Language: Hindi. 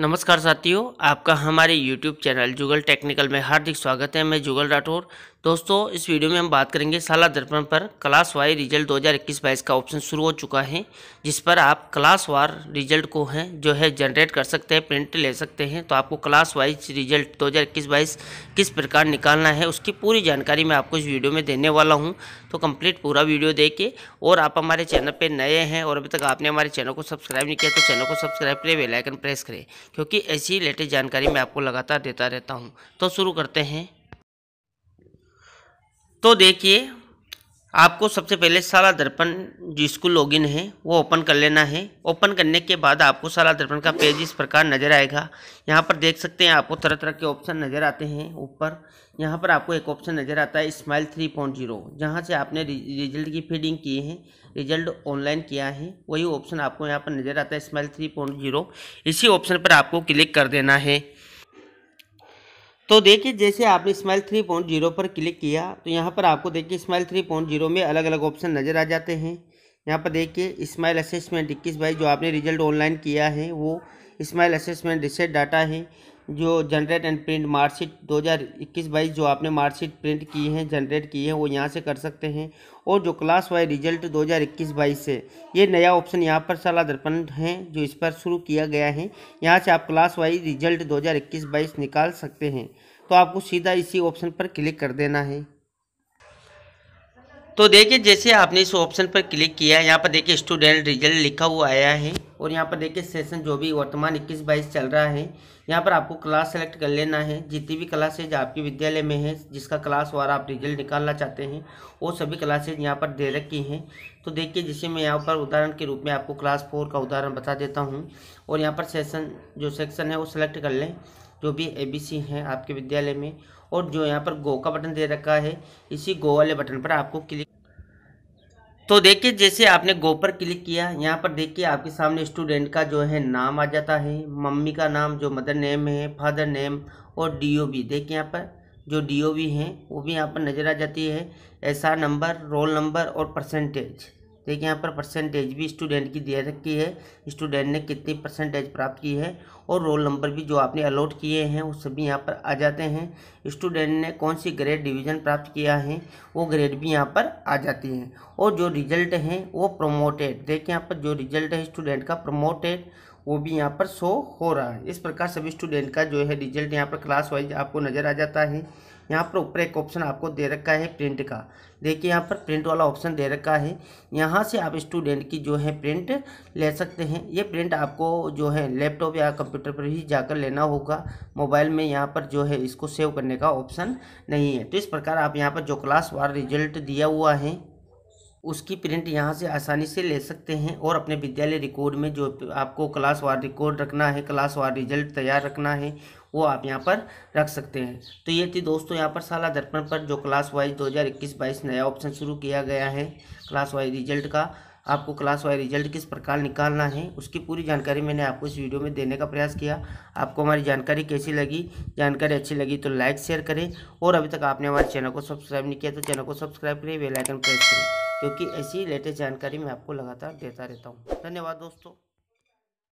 नमस्कार साथियों आपका हमारे YouTube चैनल जुगल टेक्निकल में हार्दिक स्वागत है मैं जुगल राठौर दोस्तों इस वीडियो में हम बात करेंगे साला दर्पण पर क्लास वाई रिजल्ट 2021-22 का ऑप्शन शुरू हो चुका है जिस पर आप क्लास वार रिजल्ट को हैं जो है जनरेट कर सकते हैं प्रिंट ले सकते हैं तो आपको क्लास वाइज रिजल्ट 2021-22 किस प्रकार निकालना है उसकी पूरी जानकारी मैं आपको इस वीडियो में देने वाला हूँ तो कंप्लीट पूरा वीडियो देखे और आप हमारे चैनल पर नए हैं और अभी तक आपने हमारे चैनल को सब्सक्राइब नहीं किया तो चैनल को सब्सक्राइब करें बेलाइकन प्रेस करें क्योंकि ऐसी लेटेस्ट जानकारी मैं आपको लगातार देता रहता हूँ तो शुरू करते हैं तो देखिए आपको सबसे पहले सारा दर्पण जिसको लॉगिन है वो ओपन कर लेना है ओपन करने के बाद आपको सारा दर्पण का पेज इस प्रकार नज़र आएगा यहाँ पर देख सकते हैं आपको तरह तरह के ऑप्शन नज़र आते हैं ऊपर यहाँ पर आपको एक ऑप्शन नज़र आता है स्माइल थ्री पॉइंट जीरो जहाँ से आपने रिजल्ट की फीडिंग की है रिजल्ट ऑनलाइन किया है वही ऑप्शन आपको यहाँ पर नज़र आता है स्माइल थ्री पॉइंट जीरो इसी ऑप्शन पर आपको क्लिक कर देना है तो देखिए जैसे आपने स्माइल थ्री पॉइंट जीरो पर क्लिक किया तो यहाँ पर आपको देखिए स्माइल थ्री पॉइंट जीरो में अलग अलग ऑप्शन नज़र आ जाते हैं यहाँ पर देखिए स्माइल असेसमेंट इक्कीस बाई जो आपने रिजल्ट ऑनलाइन किया है वो स्माइल असेसमेंट रिसेट डाटा है जो जनरेट एंड प्रिंट मार्कशीट 2021-22 जो आपने मार्कशीट प्रिंट की है जनरेट की है वो यहाँ से कर सकते हैं और जो क्लास वाइज रिजल्ट 2021-22 से ये नया ऑप्शन यहाँ पर सला दर्पण है जो इस पर शुरू किया गया है यहाँ से आप क्लास वाइज रिजल्ट 2021-22 निकाल सकते हैं तो आपको सीधा इसी ऑप्शन पर क्लिक कर देना है तो देखिए जैसे आपने इस ऑप्शन पर क्लिक किया है यहाँ पर देखिए स्टूडेंट रिजल्ट लिखा हुआ आया है और यहाँ पर देखिए सेशन जो भी वर्तमान इक्कीस बाईस चल रहा है यहाँ पर आपको क्लास सेलेक्ट कर लेना है जितनी भी क्लासेज आपके विद्यालय में है जिसका क्लास वार आप रिजल्ट निकालना चाहते हैं वो सभी क्लासेज यहाँ पर दे रखी हैं तो देखिए जैसे मैं यहाँ पर उदाहरण के रूप में आपको क्लास फोर का उदाहरण बता देता हूँ और यहाँ पर सेशन जो सेक्शन है वो सेलेक्ट कर लें जो भी ए बी सी हैं आपके विद्यालय में और जो यहाँ पर गो का बटन दे रखा है इसी गो वाले बटन पर आपको क्लिक तो देखिए जैसे आपने गो पर क्लिक किया यहाँ पर देखिए आपके सामने स्टूडेंट का जो है नाम आ जाता है मम्मी का नाम जो मदर नेम है फादर नेम और डी ओ बी देखिए यहाँ पर जो डी ओ बी है वो भी यहाँ पर नज़र आ जाती है ऐसा नंबर रोल नंबर और परसेंटेज देखिए यहाँ पर परसेंटेज भी स्टूडेंट की दे रखी है स्टूडेंट ने कितनी परसेंटेज प्राप्त की है और रोल नंबर भी जो आपने अलॉट किए हैं वो सभी यहाँ पर आ जाते हैं स्टूडेंट ने कौन सी ग्रेड डिवीज़न प्राप्त किया है वो ग्रेड भी यहाँ पर आ जाती है और जो रिजल्ट हैं वो प्रोमोटेड देखिए यहाँ पर जो रिजल्ट है स्टूडेंट का प्रोमोटेड वो भी यहाँ पर शो हो रहा है इस प्रकार सभी स्टूडेंट का जो है रिजल्ट यहाँ पर क्लास वाइज आपको नज़र आ जाता है यहाँ पर ऊपर एक ऑप्शन आपको दे रखा है प्रिंट का देखिए यहाँ पर प्रिंट वाला ऑप्शन दे रखा है यहाँ से आप स्टूडेंट की जो है प्रिंट ले सकते हैं ये प्रिंट आपको जो है लैपटॉप या कंप्यूटर पर ही जाकर लेना होगा मोबाइल में यहाँ पर जो है इसको सेव करने का ऑप्शन नहीं है तो इस प्रकार आप यहाँ पर जो क्लास वार रिजल्ट दिया हुआ है उसकी प्रिंट यहाँ से आसानी से ले सकते हैं और अपने विद्यालय रिकॉर्ड में जो आपको क्लास वार रिकॉर्ड रखना है क्लास वार रिजल्ट तैयार रखना है वो आप यहाँ पर रख सकते हैं तो ये थी दोस्तों यहाँ पर साला दर्पण पर जो क्लास वाइज 2021-22 नया ऑप्शन शुरू किया गया है क्लास वाइज रिजल्ट का आपको क्लास वाइज रिजल्ट किस प्रकार निकालना है उसकी पूरी जानकारी मैंने आपको इस वीडियो में देने का प्रयास किया आपको हमारी जानकारी कैसी लगी जानकारी अच्छी लगी तो लाइक शेयर करें और अभी तक आपने हमारे चैनल को सब्सक्राइब नहीं किया तो चैनल को सब्सक्राइब करें बेलाइकन प्रेस करें क्योंकि ऐसी लेटेस्ट जानकारी मैं आपको लगातार देता रहता हूँ धन्यवाद दोस्तों